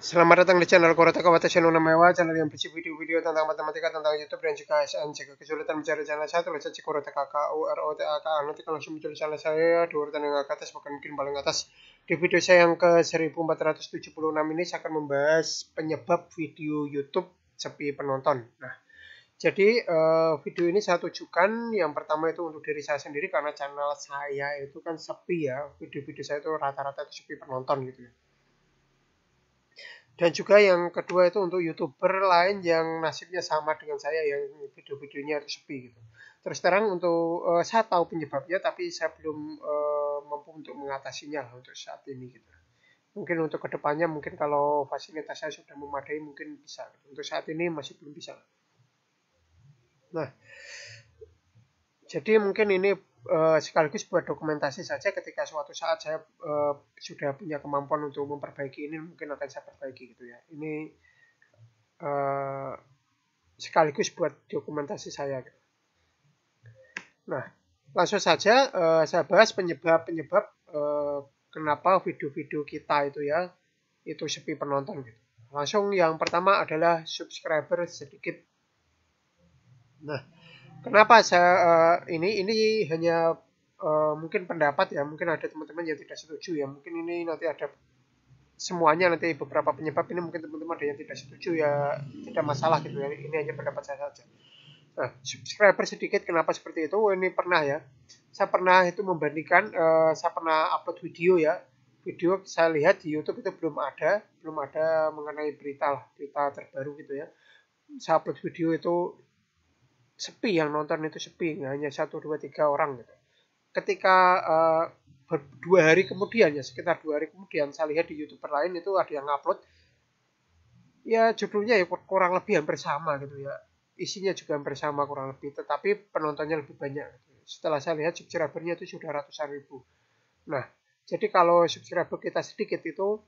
Selamat datang di channel Kurata Kawata Channel Mewah, channel yang berisi video-video tentang matematika, tentang YouTube, dan juga SN. Jika kesulitan mencari channel saya, tulis saja Kurata KK, U, R, O, T, Nanti kalau langsung muncul channel saya dua urutan yang ke atas, bahkan mungkin paling atas. Di video saya yang ke 1476 ini, saya akan membahas penyebab video YouTube sepi penonton. Nah, jadi uh, video ini saya tujukan yang pertama itu untuk diri saya sendiri karena channel saya itu kan sepi ya. Video-video saya itu rata-rata itu sepi penonton gitu ya dan juga yang kedua itu untuk youtuber lain yang nasibnya sama dengan saya yang video-videonya sepi gitu terus terang untuk uh, saya tahu penyebabnya tapi saya belum uh, mampu untuk mengatasinya lah untuk saat ini gitu mungkin untuk kedepannya mungkin kalau fasilitas saya sudah memadai mungkin bisa gitu. untuk saat ini masih belum bisa nah jadi mungkin ini Eh, sekaligus buat dokumentasi saja ketika suatu saat saya uh, sudah punya kemampuan untuk memperbaiki ini mungkin akan saya perbaiki gitu ya ini uh, sekaligus buat dokumentasi saya gitu. nah langsung saja uh, saya bahas penyebab penyebab uh, kenapa video-video kita itu ya itu sepi penonton gitu langsung yang pertama adalah subscriber sedikit nah Kenapa saya uh, ini ini hanya uh, mungkin pendapat ya, mungkin ada teman-teman yang tidak setuju ya, mungkin ini nanti ada semuanya nanti beberapa penyebab ini mungkin teman-teman ada yang tidak setuju ya tidak masalah gitu ya ini hanya pendapat saya saja nah subscriber sedikit kenapa seperti itu ini pernah ya saya pernah itu membandingkan uh, saya pernah upload video ya video saya lihat di YouTube itu belum ada belum ada mengenai berita lah berita terbaru gitu ya saya upload video itu sepi yang nonton itu sepi hanya satu dua tiga orang gitu ketika uh, dua hari kemudian ya sekitar dua hari kemudian saya lihat di youtuber lain itu ada yang upload ya judulnya ya kurang lebih hampir sama gitu ya isinya juga hampir sama kurang lebih tetapi penontonnya lebih banyak gitu. setelah saya lihat subscribernya itu sudah ratusan ribu nah jadi kalau subscriber kita sedikit itu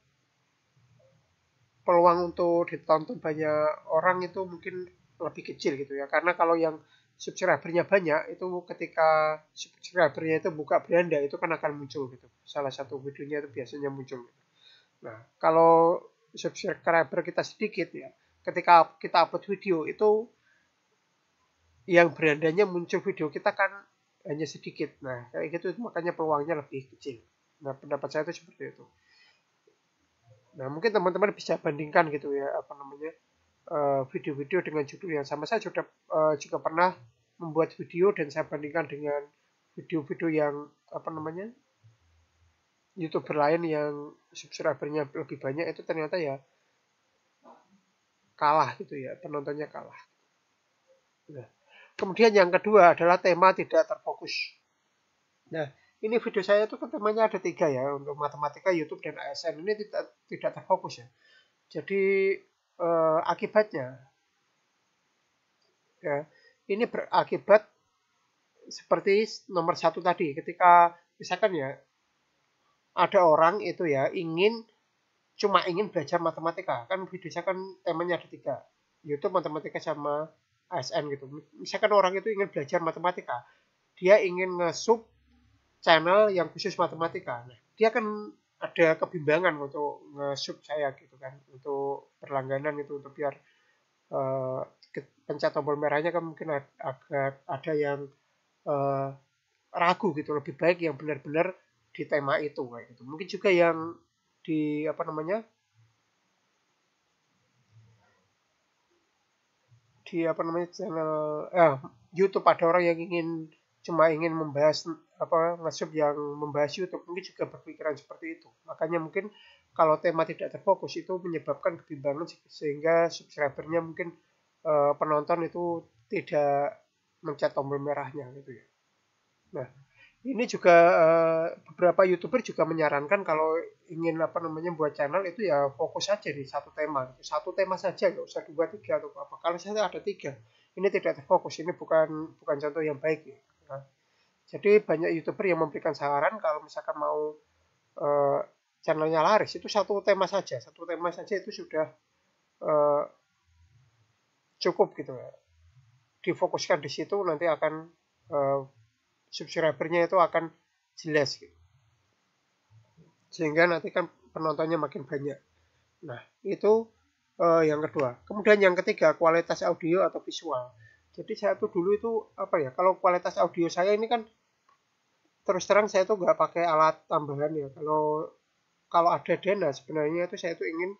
peluang untuk ditonton banyak orang itu mungkin lebih kecil gitu ya karena kalau yang subscribernya banyak itu ketika subscribernya itu buka beranda itu kan akan muncul gitu salah satu videonya itu biasanya muncul gitu. nah kalau subscriber kita sedikit ya ketika kita upload video itu yang berandanya muncul video kita kan hanya sedikit nah kayak gitu makanya peluangnya lebih kecil nah pendapat saya itu seperti itu nah mungkin teman-teman bisa bandingkan gitu ya apa namanya Eh, video-video uh, dengan judul yang sama. Saya sudah uh, juga pernah membuat video dan saya bandingkan dengan video-video yang apa namanya youtuber lain yang subscribernya lebih banyak itu ternyata ya kalah gitu ya penontonnya kalah. Nah, kemudian yang kedua adalah tema tidak terfokus. Nah, ini video saya itu kan temanya ada tiga ya untuk matematika, YouTube dan ASN ini tidak tidak terfokus ya. Jadi uh, akibatnya. Ya, ini berakibat seperti nomor satu tadi, ketika misalkan ya ada orang itu ya ingin cuma ingin belajar matematika kan video saya kan temanya ada tiga YouTube matematika sama ASN gitu misalkan orang itu ingin belajar matematika dia ingin ngesub channel yang khusus matematika nah dia akan ada kebimbangan untuk nge-sub saya gitu kan untuk berlangganan itu untuk biar uh, pencet tombol merahnya kan mungkin agak ada yang uh, ragu gitu lebih baik yang benar-benar di tema itu kayak gitu mungkin juga yang di apa namanya di apa namanya channel eh, YouTube ada orang yang ingin cuma ingin membahas apa ngesub yang membahas YouTube mungkin juga berpikiran seperti itu makanya mungkin kalau tema tidak terfokus itu menyebabkan kebimbangan sehingga subscribernya mungkin e, penonton itu tidak mencet tombol merahnya gitu ya. Nah ini juga e, beberapa youtuber juga menyarankan kalau ingin apa namanya buat channel itu ya fokus saja di satu tema, satu tema saja nggak usah dua tiga atau apa. Kalau saya ada tiga, ini tidak terfokus, ini bukan bukan contoh yang baik ya. Nah, jadi banyak youtuber yang memberikan saran kalau misalkan mau e, channelnya laris itu satu tema saja, satu tema saja itu sudah e, cukup gitu ya. Difokuskan di situ nanti akan e, subscribernya itu akan jelas gitu. Sehingga nanti kan penontonnya makin banyak. Nah, itu uh, yang kedua. Kemudian yang ketiga kualitas audio atau visual jadi saya tuh dulu itu apa ya kalau kualitas audio saya ini kan terus terang saya tuh nggak pakai alat tambahan ya kalau kalau ada dana sebenarnya itu saya tuh ingin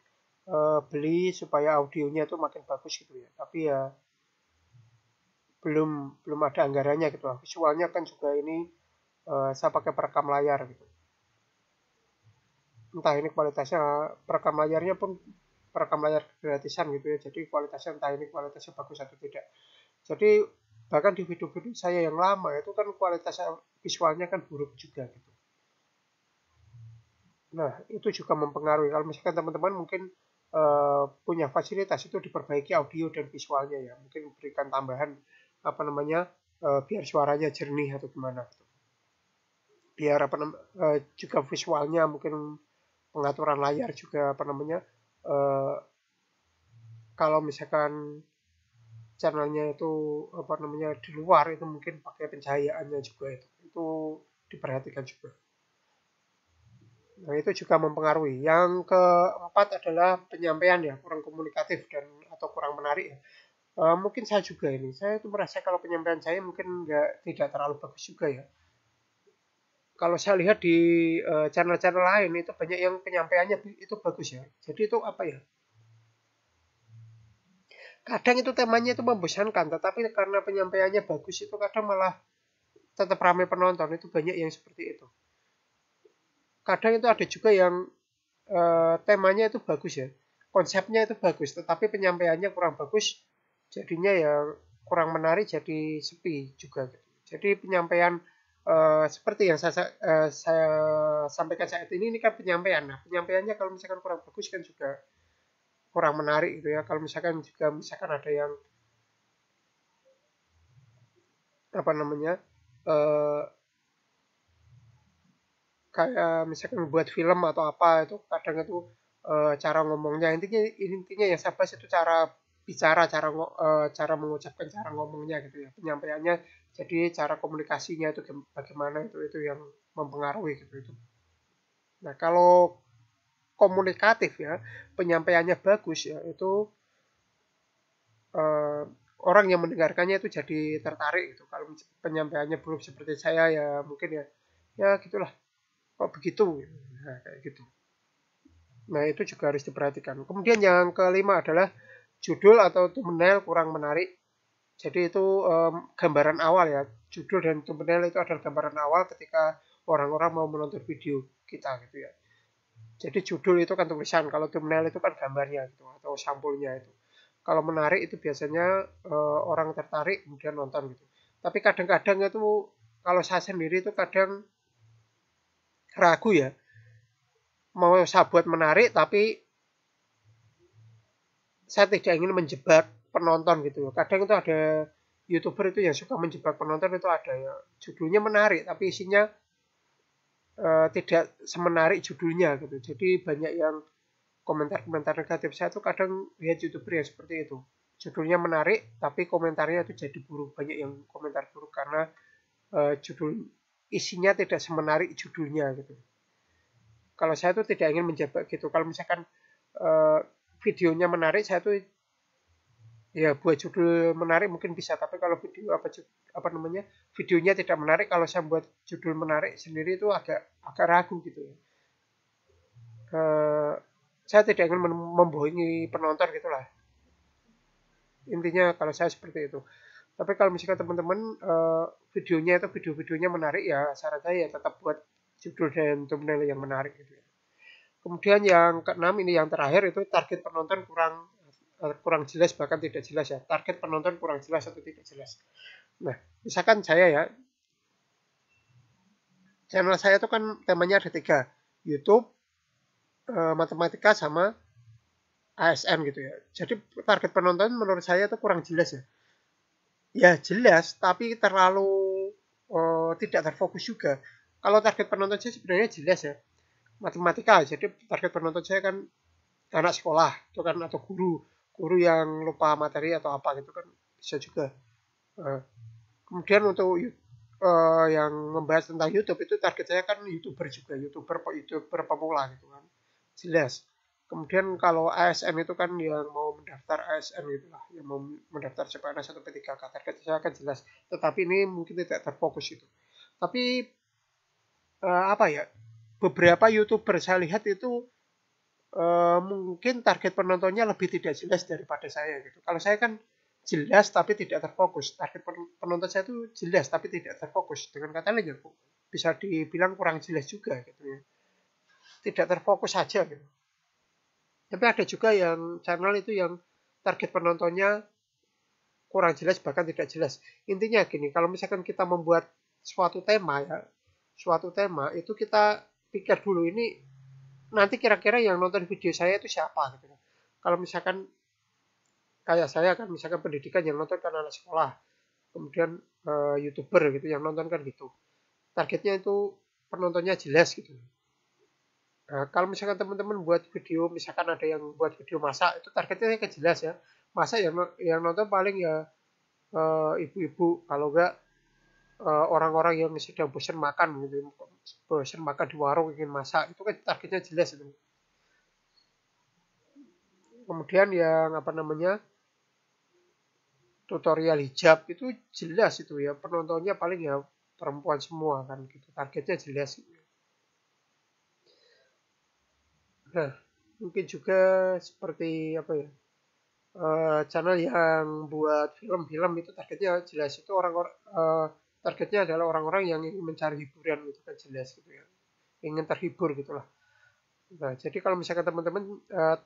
uh, beli supaya audionya itu makin bagus gitu ya tapi ya belum belum ada anggarannya gitu visualnya kan juga ini uh, saya pakai perekam layar gitu entah ini kualitasnya perekam layarnya pun perekam layar gratisan gitu ya jadi kualitasnya entah ini kualitasnya bagus atau tidak jadi bahkan di video-video saya yang lama itu kan kualitas visualnya kan buruk juga gitu. Nah itu juga mempengaruhi. Kalau misalkan teman-teman mungkin uh, punya fasilitas itu diperbaiki audio dan visualnya ya. Mungkin berikan tambahan apa namanya uh, biar suaranya jernih atau gimana gitu. Biar apa namanya uh, eh, juga visualnya mungkin pengaturan layar juga apa namanya. Uh, kalau misalkan channelnya itu apa namanya di luar itu mungkin pakai pencahayaannya juga itu itu diperhatikan juga nah itu juga mempengaruhi yang keempat adalah penyampaian ya kurang komunikatif dan atau kurang menarik ya e, mungkin saya juga ini saya itu merasa kalau penyampaian saya mungkin nggak tidak terlalu bagus juga ya kalau saya lihat di eh, channel-channel lain itu banyak yang penyampaiannya itu bagus ya jadi itu apa ya kadang itu temanya itu membosankan tetapi karena penyampaiannya bagus itu kadang malah tetap ramai penonton itu banyak yang seperti itu kadang itu ada juga yang e, temanya itu bagus ya konsepnya itu bagus tetapi penyampaiannya kurang bagus jadinya ya kurang menarik jadi sepi juga gitu. jadi penyampaian e, seperti yang saya, e, saya sampaikan saat ini ini kan penyampaian nah penyampaiannya kalau misalkan kurang bagus kan juga kurang menarik gitu ya kalau misalkan juga misalkan ada yang apa namanya uh, kayak misalkan buat film atau apa itu kadang itu uh, cara ngomongnya intinya intinya ya siapa itu cara bicara cara uh, cara mengucapkan cara ngomongnya gitu ya penyampaiannya jadi cara komunikasinya itu bagaimana itu itu yang mempengaruhi gitu itu nah kalau komunikatif ya penyampaiannya bagus ya itu uh, orang yang mendengarkannya itu jadi tertarik itu kalau penyampaiannya belum seperti saya ya mungkin ya ya gitulah kok begitu nah, kayak gitu nah itu juga harus diperhatikan kemudian yang kelima adalah judul atau thumbnail kurang menarik jadi itu um, gambaran awal ya judul dan thumbnail itu adalah gambaran awal ketika orang-orang mau menonton video kita gitu ya jadi judul itu kan tulisan, kalau thumbnail itu kan gambarnya gitu atau sampulnya itu. Kalau menarik itu biasanya e, orang tertarik kemudian nonton gitu. Tapi kadang-kadang itu kalau saya sendiri itu kadang ragu ya. Mau saya buat menarik tapi saya tidak ingin menjebak penonton gitu. Kadang itu ada youtuber itu yang suka menjebak penonton itu ada ya. Judulnya menarik tapi isinya e, tidak semenarik judulnya gitu. Jadi banyak yang komentar-komentar negatif saya tuh kadang lihat youtuber yang seperti itu. Judulnya menarik, tapi komentarnya itu jadi buruk. Banyak yang komentar buruk karena e, judul isinya tidak semenarik judulnya gitu. Kalau saya tuh tidak ingin menjabat gitu. Kalau misalkan e, videonya menarik, saya tuh ya buat judul menarik mungkin bisa tapi kalau video apa apa namanya videonya tidak menarik kalau saya buat judul menarik sendiri itu agak agak ragu gitu ya uh, saya tidak ingin membohongi penonton gitulah intinya kalau saya seperti itu tapi kalau misalkan teman-teman uh, videonya itu video-videonya menarik ya saran saya ya tetap buat judul dan thumbnail yang menarik gitu ya. kemudian yang keenam ini yang terakhir itu target penonton kurang kurang jelas bahkan tidak jelas ya target penonton kurang jelas atau tidak jelas nah misalkan saya ya channel saya itu kan temanya ada tiga YouTube e, matematika sama ASN gitu ya jadi target penonton menurut saya itu kurang jelas ya ya jelas tapi terlalu e, tidak terfokus juga kalau target penonton saya sebenarnya jelas ya matematika jadi target penonton saya kan anak sekolah itu kan atau guru guru yang lupa materi atau apa gitu kan bisa juga uh, kemudian untuk uh, yang membahas tentang YouTube itu target saya kan youtuber juga youtuber youtuber pemula gitu kan jelas kemudian kalau ASN itu kan yang mau mendaftar ASN gitu lah yang mau mendaftar CPNS atau P3K target saya akan jelas tetapi ini mungkin tidak terfokus itu tapi uh, apa ya beberapa youtuber saya lihat itu Eh, mungkin target penontonnya lebih tidak jelas daripada saya gitu. Kalau saya kan jelas tapi tidak terfokus. Target penonton saya itu jelas tapi tidak terfokus. Dengan kata lain ya, bisa dibilang kurang jelas juga gitu ya. Tidak terfokus saja gitu. Tapi ada juga yang channel itu yang target penontonnya kurang jelas bahkan tidak jelas. Intinya gini, kalau misalkan kita membuat suatu tema ya, suatu tema itu kita pikir dulu ini nanti kira-kira yang nonton video saya itu siapa gitu kan. Kalau misalkan kayak saya kan misalkan pendidikan yang nonton kan anak sekolah, kemudian uh, youtuber gitu yang nonton kan gitu. Targetnya itu penontonnya jelas gitu. Nah, kalau misalkan teman-teman buat video, misalkan ada yang buat video masak, itu targetnya kan jelas ya. Masak yang yang nonton paling ya eh, ibu-ibu, e, kalau enggak Eh, orang-orang yang sudah bosan makan gitu bosan makan di warung ingin masak itu kan targetnya jelas itu kemudian yang apa namanya tutorial hijab itu jelas itu ya penontonnya paling ya perempuan semua kan gitu targetnya jelas nah mungkin juga seperti apa ya eh, channel yang buat film-film itu targetnya jelas itu orang-orang eh, targetnya adalah orang-orang yang ingin mencari hiburan gitu kan jelas gitu ya ingin terhibur gitulah nah jadi kalau misalkan teman-teman uh,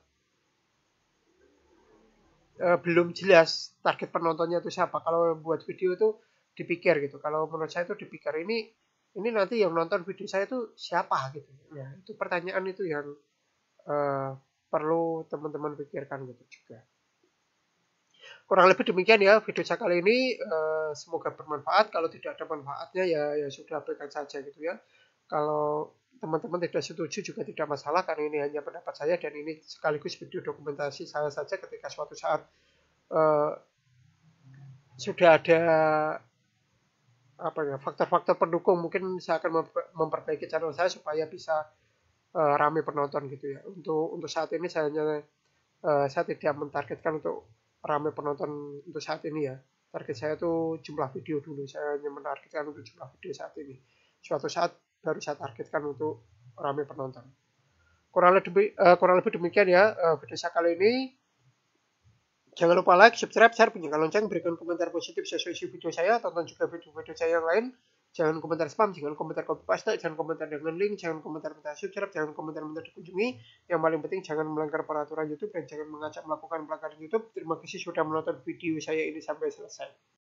uh, belum jelas target penontonnya itu siapa kalau buat video itu dipikir gitu kalau menurut saya itu dipikir ini ini nanti yang nonton video saya itu siapa gitu ya itu pertanyaan itu yang uh, perlu teman-teman pikirkan gitu juga kurang lebih demikian ya video saya kali ini eh, semoga bermanfaat kalau tidak ada manfaatnya ya ya sudah abaikan saja gitu ya kalau teman-teman tidak setuju juga tidak masalah karena ini hanya pendapat saya dan ini sekaligus video dokumentasi saya saja ketika suatu saat uh, sudah ada apa ya faktor-faktor pendukung mungkin saya akan memperbaiki channel saya supaya bisa uh, rame penonton gitu ya untuk untuk saat ini saya hanya uh, saya tidak mentargetkan untuk ramai penonton untuk saat ini ya target saya itu jumlah video dulu saya hanya menargetkan untuk jumlah video saat ini suatu saat baru saya targetkan untuk ramai penonton kurang lebih uh, kurang lebih demikian ya uh, video saya kali ini jangan lupa like subscribe share bunyikan lonceng berikan komentar positif sesuai video saya tonton juga video-video saya yang lain jangan komentar spam, jangan komentar copy paste, jangan komentar dengan link, jangan komentar minta subscribe, jangan komentar minta dikunjungi. Yang paling penting jangan melanggar peraturan YouTube dan jangan mengajak melakukan pelanggaran YouTube. Terima kasih sudah menonton video saya ini sampai selesai.